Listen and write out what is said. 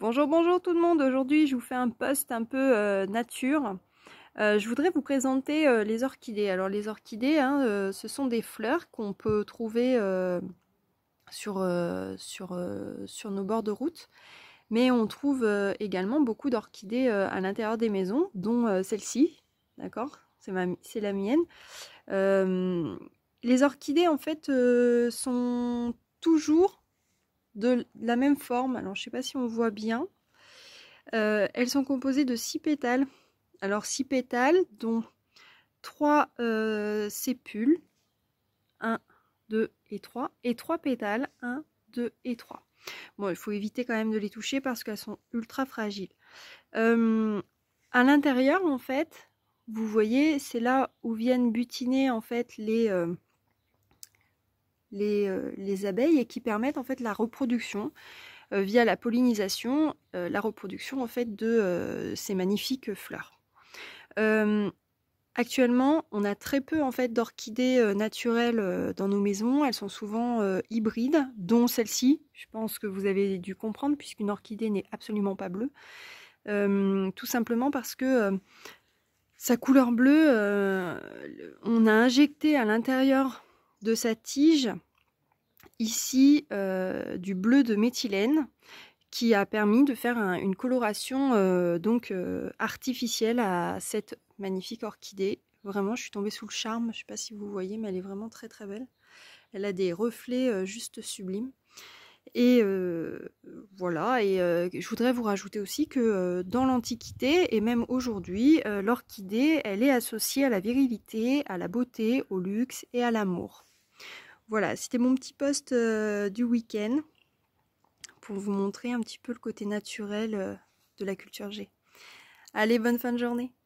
Bonjour, bonjour tout le monde. Aujourd'hui, je vous fais un post un peu euh, nature. Euh, je voudrais vous présenter euh, les orchidées. Alors, les orchidées, hein, ce sont des fleurs qu'on peut trouver sur, sur, sur, nos bords de route. Mais on trouve également beaucoup d'orchidées à l'intérieur des maisons, dont celle-ci. D'accord C'est la mienne. les orchidées, en fait, sont toujours de la même forme. Alors, je ne sais pas si on voit bien. Euh, elles sont composées de 6 pétales. Alors, 6 pétales, dont trois euh, sépules. 1, 2 et 3. Et trois pétales. 1, 2 et 3. Bon, il faut éviter quand même de les toucher parce qu'elles sont ultra fragiles. Euh, à l'intérieur, en fait, vous voyez, c'est là où viennent butiner en fait les, euh, euh, les, abeilles et qui permettent en fait la reproduction euh, via la pollinisation, euh, la reproduction en fait de ces magnifiques fleurs. Actuellement, on a très peu en fait d'orchidées naturelles dans nos maisons. Elles sont souvent hybrides, dont celle-ci. Je pense que vous avez dû comprendre, puisqu'une orchidée n'est absolument pas bleue, tout simplement parce que sa couleur bleue, on a injecté à l'intérieur de sa tige, ici euh, du bleu de méthylène, qui a permis de faire une coloration euh, donc euh, artificielle à cette magnifique orchidée. Vraiment, je suis tombée sous le charme. Je ne sais pas si vous voyez, mais elle est vraiment très très belle. Elle a des reflets juste sublimes. Et euh, voilà, et euh, je voudrais vous rajouter aussi que euh, dans l'Antiquité, et même aujourd'hui, l'orchidée, elle est associée à la virilité, à la beauté, au luxe et à l'amour. Voilà, c'était mon petit post du week-end pour vous montrer un petit peu le côté naturel de la culture G. Allez, bonne fin de journée